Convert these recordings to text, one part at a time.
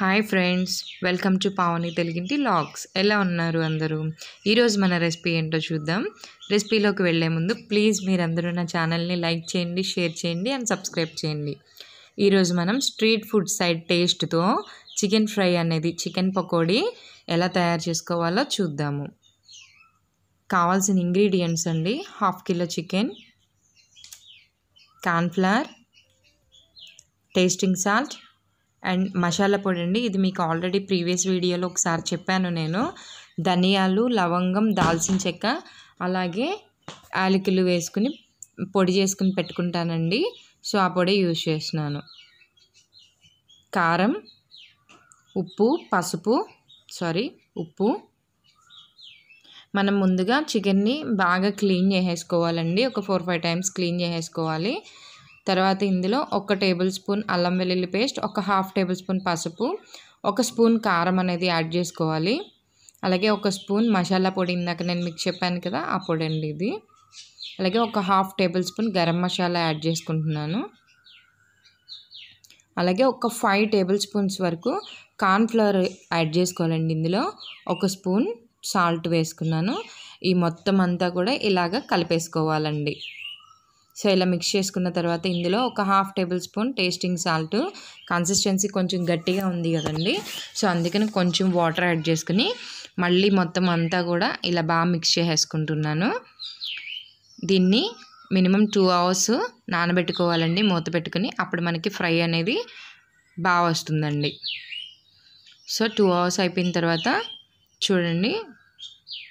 hi friends welcome to Pavani తెలిగింటి vlogs ఎలా ఉన్నారు అందరూ ఈరోజు మన రెసిపీ ఏంటో చూద్దాం రెసిపీలోకి వెళ్ళే ముందు ప్లీజ్ మీరందరూ నా ఛానల్ని లైక్ చేయండి షేర్ చేయండి అండ్ సబ్స్క్రైబ్ చేయండి ఈరోజు మనం స్ట్రీట్ ఫుడ్ సైడ్ టేస్ట్తో చికెన్ ఫ్రై అనేది చికెన్ పకోడీ ఎలా తయారు చేసుకోవాలో చూద్దాము కావాల్సిన ఇంగ్రీడియంట్స్ అండి half kilo chicken cornflour tasting salt and masala పొడి అండి ఇది మీకు ఆల్రెడీ ప్రీవియస్ వీడియోలో ఒకసారి చెప్పాను నేను ధనియాలు లవంగం దాల్చిన చెక్క అలాగే యాలకులు వేసుకుని పొడి చేసుకుని పెట్టుకుంటానండి సో ఆ పొడి యూజ్ చేసినాను కారం ఉప్పు పసుపు సారీ ఉప్పు మనం ముందుగా చికెన్ని బాగా క్లీన్ చేసేసుకోవాలండి ఒక ఫోర్ ఫైవ్ టైమ్స్ క్లీన్ చేసేసుకోవాలి తర్వాత ఇందులో ఒక టేబుల్ స్పూన్ అల్లం వెల్లుల్లి పేస్ట్ ఒక హాఫ్ టేబుల్ స్పూన్ పసుపు ఒక స్పూన్ కారం అనేది యాడ్ చేసుకోవాలి అలాగే ఒక స్పూన్ మసాలా పొడి ఇందాక నేను మీకు చెప్పాను కదా ఆ పొడి అండి ఇది అలాగే ఒక half tablespoon garam masala add చేసుకుంటున్నాను అలాగే ఒక ఫైవ్ టేబుల్ స్పూన్స్ వరకు కార్న్ఫ్లవర్ యాడ్ చేసుకోవాలండి ఇందులో ఒక స్పూన్ సాల్ట్ వేసుకున్నాను ఈ మొత్తం అంతా కూడా ఇలాగ కలిపేసుకోవాలండి సో ఇలా మిక్స్ చేసుకున్న తర్వాత ఇందులో ఒక half tablespoon tasting salt consistency కొంచెం గట్టిగా ఉంది కదండి సో అందుకని కొంచెం వాటర్ యాడ్ చేసుకుని మళ్ళీ మొత్తం అంతా కూడా ఇలా బాగా మిక్స్ చేసేసుకుంటున్నాను దీన్ని మినిమం టూ అవర్స్ నానబెట్టుకోవాలండి మూత పెట్టుకుని అప్పుడు మనకి ఫ్రై అనేది బాగా వస్తుందండి సో టూ అవర్స్ అయిపోయిన తర్వాత చూడండి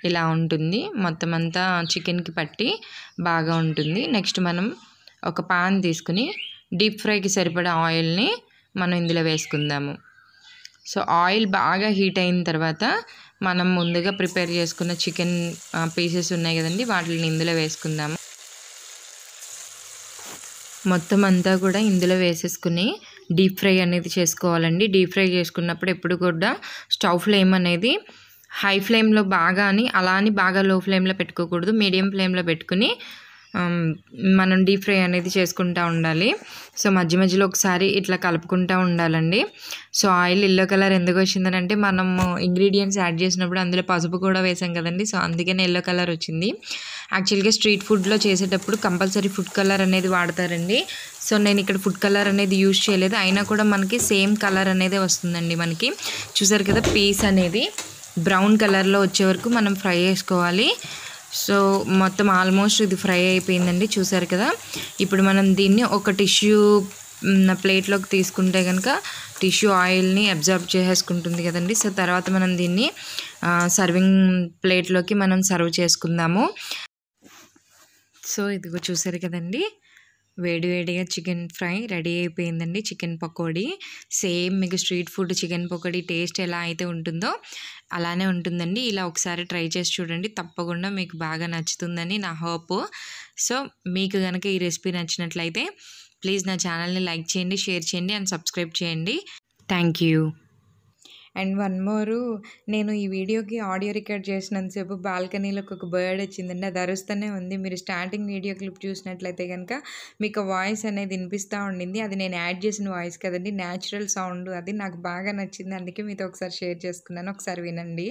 ఇలా ఉంటుంది మొత్తం అంతా చికెన్కి పట్టి బాగా ఉంటుంది నెక్స్ట్ మనం ఒక పాన్ తీసుకుని డీప్ ఫ్రైకి సరిపడా ఆయిల్ని మనం ఇందులో వేసుకుందాము సో ఆయిల్ బాగా హీట్ అయిన తర్వాత మనం ముందుగా ప్రిపేర్ చేసుకున్న చికెన్ పీసెస్ ఉన్నాయి కదండి వాటిని ఇందులో వేసుకుందాము మొత్తం అంతా కూడా ఇందులో వేసేసుకుని డీప్ ఫ్రై అనేది చేసుకోవాలండి డీప్ ఫ్రై చేసుకున్నప్పుడు ఎప్పుడు కూడా స్టవ్ ఫ్లేమ్ అనేది హై ఫ్లేమ్లో బాగా అని అలా అని బాగా లో ఫ్లేమ్లో పెట్టుకోకూడదు మీడియం ఫ్లేమ్లో పెట్టుకుని um, మనం డీప్ ఫ్రై అనేది చేసుకుంటూ ఉండాలి సో మధ్య మధ్యలో ఒకసారి ఇట్లా కలుపుకుంటూ ఉండాలండి సో ఆయిల్ ఎల్లో కలర్ ఎందుకు అంటే మనము ఇంగ్రీడియంట్స్ యాడ్ చేసినప్పుడు అందులో పసుపు కూడా వేసాం కదండి సో అందుకనే ఎల్లో కలర్ వచ్చింది యాక్చువల్గా స్ట్రీట్ ఫుడ్లో చేసేటప్పుడు కంపల్సరీ ఫుడ్ కలర్ అనేది వాడతారండి సో నేను ఇక్కడ ఫుడ్ కలర్ అనేది యూజ్ చేయలేదు అయినా కూడా మనకి సేమ్ కలర్ అనేది వస్తుందండి మనకి చూసారు కదా పీస్ అనేది బ్రౌన్ కలర్లో వచ్చే వరకు మనం ఫ్రై చేసుకోవాలి సో మొత్తం ఆల్మోస్ట్ ఇది ఫ్రై అయిపోయిందండి చూసారు కదా ఇప్పుడు మనం దీన్ని ఒక టిష్యూ ప్లేట్లోకి తీసుకుంటే కనుక టిష్యూ ఆయిల్ని అబ్జార్బ్ చేసేసుకుంటుంది కదండి సో తర్వాత మనం దీన్ని సర్వింగ్ ప్లేట్లోకి మనం సర్వ్ చేసుకుందాము సో ఇదిగో చూసారు కదండి వేడివేడిగా చికెన్ ఫ్రై రెడీ అయిపోయిందండి చికెన్ పకోడీ సేమ్ మీకు street food chicken pakodi taste ఎలా అయితే ఉంటుందో అలానే ఉంటుందండి ఇలా ఒకసారి ట్రై చేసి చూడండి తప్పకుండా మీకు బాగా నచ్చుతుందని నా హోప్ సో మీకు కనుక ఈ రెసిపీ నచ్చినట్లయితే ప్లీజ్ నా ఛానల్ని లైక్ చేయండి షేర్ చేయండి అండ్ సబ్స్క్రైబ్ చేయండి thank you and one more నేను ఈ వీడియోకి ఆడియో రికార్డ్ చేసినంతసేపు బాల్కనీలోకి ఒక బర్డ్ వచ్చిందండి అది అరుస్తూనే ఉంది మీరు స్టార్టింగ్ వీడియో క్లిప్ చూసినట్లయితే కనుక మీకు వాయిస్ అనేది వినిపిస్తూ ఉండింది అది నేను యాడ్ చేసిన వాయిస్ కదండి న్యాచురల్ సౌండ్ అది నాకు బాగా నచ్చింది అందుకే మీతో ఒకసారి షేర్ చేసుకున్నాను ఒకసారి వినండి